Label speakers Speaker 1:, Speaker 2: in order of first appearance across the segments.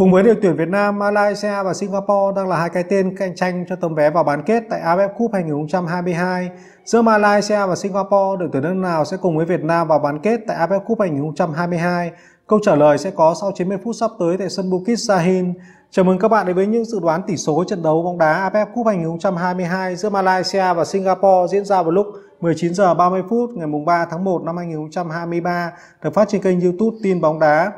Speaker 1: Cùng với đội tuyển Việt Nam, Malaysia và Singapore đang là hai cái tên cạnh tranh cho tấm vé vào bán kết tại AFF Cup 2022. Giữa Malaysia và Singapore, đội tuyển nước nào sẽ cùng với Việt Nam vào bán kết tại AFF Cup 2022? Câu trả lời sẽ có sau 90 phút sắp tới tại sân Bukit Sahin. Chào mừng các bạn đến với những dự đoán tỷ số trận đấu bóng đá AFF Cup 2022 giữa Malaysia và Singapore diễn ra vào lúc 19 giờ 30 phút ngày 3 tháng 1 năm 2023 được phát trên kênh YouTube Tin bóng đá.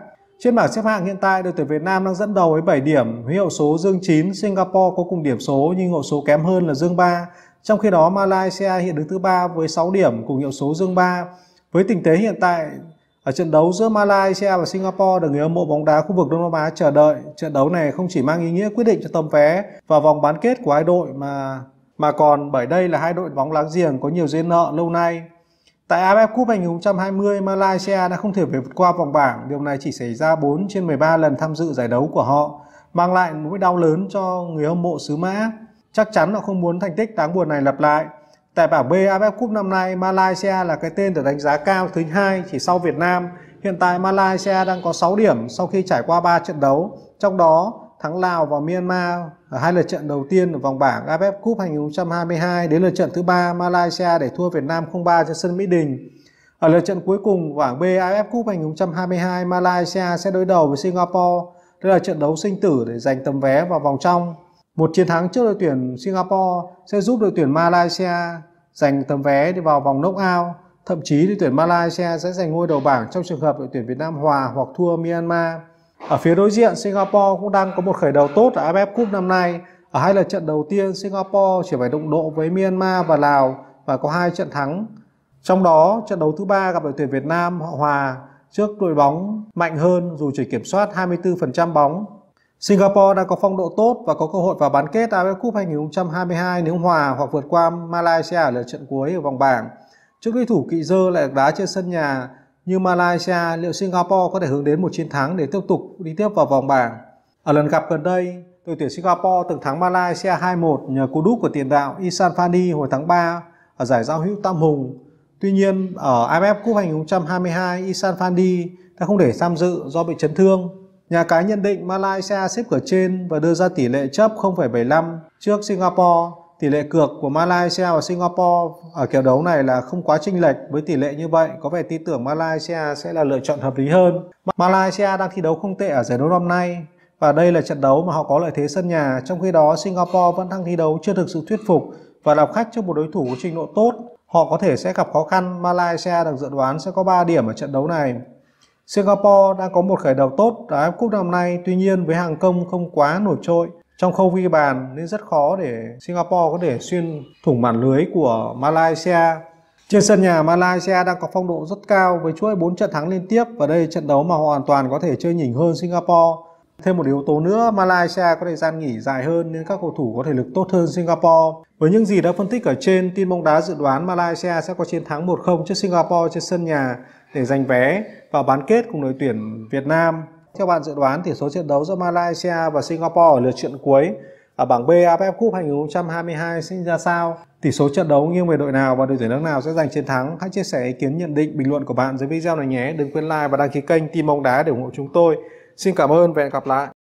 Speaker 1: Trên bảng xếp hạng hiện tại, đội tuyển Việt Nam đang dẫn đầu với 7 điểm, với hiệu số dương 9, Singapore có cùng điểm số nhưng hiệu số kém hơn là dương 3. Trong khi đó, Malaysia hiện đứng thứ 3 với 6 điểm cùng hiệu số dương 3. Với tình thế hiện tại, ở trận đấu giữa Malaysia và Singapore được người hâm mộ bóng đá khu vực Đông Nam Á chờ đợi, trận đấu này không chỉ mang ý nghĩa quyết định cho tấm vé vào vòng bán kết của hai đội mà mà còn bởi đây là hai đội bóng láng giềng có nhiều duyên nợ lâu nay. Tại AFF Cup 2020, Malaysia đã không thể vượt qua vòng bảng. Điều này chỉ xảy ra 4 trên 13 lần tham dự giải đấu của họ, mang lại nỗi đau lớn cho người hâm mộ xứ Mã. Chắc chắn họ không muốn thành tích đáng buồn này lặp lại. Tại bảng B AFF Cup năm nay, Malaysia là cái tên được đánh giá cao thứ hai chỉ sau Việt Nam. Hiện tại Malaysia đang có 6 điểm sau khi trải qua 3 trận đấu, trong đó thắng Lào và Myanmar ở hai lượt trận đầu tiên ở vòng bảng AFF e Cup 2022 đến lượt trận thứ ba Malaysia để thua Việt Nam 0-3 trên sân Mỹ Đình. Ở lượt trận cuối cùng bảng B AFF e Cup 2022 Malaysia sẽ đối đầu với Singapore. Đây là trận đấu sinh tử để giành tấm vé vào vòng trong. Một chiến thắng trước đội tuyển Singapore sẽ giúp đội tuyển Malaysia giành tấm vé đi vào vòng knockout. Thậm chí đội tuyển Malaysia sẽ giành ngôi đầu bảng trong trường hợp đội tuyển Việt Nam hòa hoặc thua Myanmar. Ở phía đối diện Singapore cũng đang có một khởi đầu tốt ở AFF e Cup năm nay. Ở hai lần trận đầu tiên Singapore chỉ phải đụng độ với Myanmar và Lào và có hai trận thắng. Trong đó trận đấu thứ ba gặp đội tuyển Việt Nam họ hòa trước đội bóng mạnh hơn dù chỉ kiểm soát 24% bóng. Singapore đã có phong độ tốt và có cơ hội vào bán kết AFF e Cup 2022 nếu hòa hoặc vượt qua Malaysia ở lượt trận cuối ở vòng bảng. Trước đối thủ kỵ dơ lại đá trên sân nhà như Malaysia, liệu Singapore có thể hướng đến một chiến thắng để tiếp tục đi tiếp vào vòng bảng. Ở lần gặp gần đây, đội tuyển Singapore từng thắng Malaysia 2-1 nhờ cú đúp của tiền đạo Isan Fani hồi tháng 3 ở giải giao hữu Tam Hùng. Tuy nhiên, ở AFF Cup 2022, Isan Fandi đã không để tham dự do bị chấn thương. Nhà cái nhận định Malaysia xếp cửa trên và đưa ra tỷ lệ chấp 0,75 trước Singapore tỷ lệ cược của Malaysia và Singapore ở kiểu đấu này là không quá chênh lệch với tỷ lệ như vậy có vẻ tin tưởng Malaysia sẽ là lựa chọn hợp lý hơn. Malaysia đang thi đấu không tệ ở giải đấu năm nay và đây là trận đấu mà họ có lợi thế sân nhà trong khi đó Singapore vẫn đang thi đấu chưa thực sự thuyết phục và làm khách trước một đối thủ có trình độ tốt. Họ có thể sẽ gặp khó khăn, Malaysia được dự đoán sẽ có 3 điểm ở trận đấu này. Singapore đang có một khởi đầu tốt ở cúp năm nay, tuy nhiên với hàng công không quá nổi trội trong khâu ghi bàn nên rất khó để Singapore có thể xuyên thủng màn lưới của Malaysia. Trên sân nhà Malaysia đang có phong độ rất cao với chuỗi 4 trận thắng liên tiếp và đây trận đấu mà hoàn toàn có thể chơi nhỉnh hơn Singapore. Thêm một yếu tố nữa, Malaysia có thời gian nghỉ dài hơn nên các cầu thủ có thể lực tốt hơn Singapore. Với những gì đã phân tích ở trên, tin bóng đá dự đoán Malaysia sẽ có chiến thắng 1-0 trước Singapore trên sân nhà để giành vé vào bán kết cùng đội tuyển Việt Nam. Theo bạn dự đoán tỷ số trận đấu giữa Malaysia và Singapore ở lượt trận cuối ở bảng B AFF Cup 2022 sẽ ra sao? Tỷ số trận đấu nghiêng về đội nào và đội tuyển nước nào sẽ giành chiến thắng? Hãy chia sẻ ý kiến nhận định bình luận của bạn dưới video này nhé. Đừng quên like và đăng ký kênh Team bóng đá để ủng hộ chúng tôi. Xin cảm ơn và hẹn gặp lại.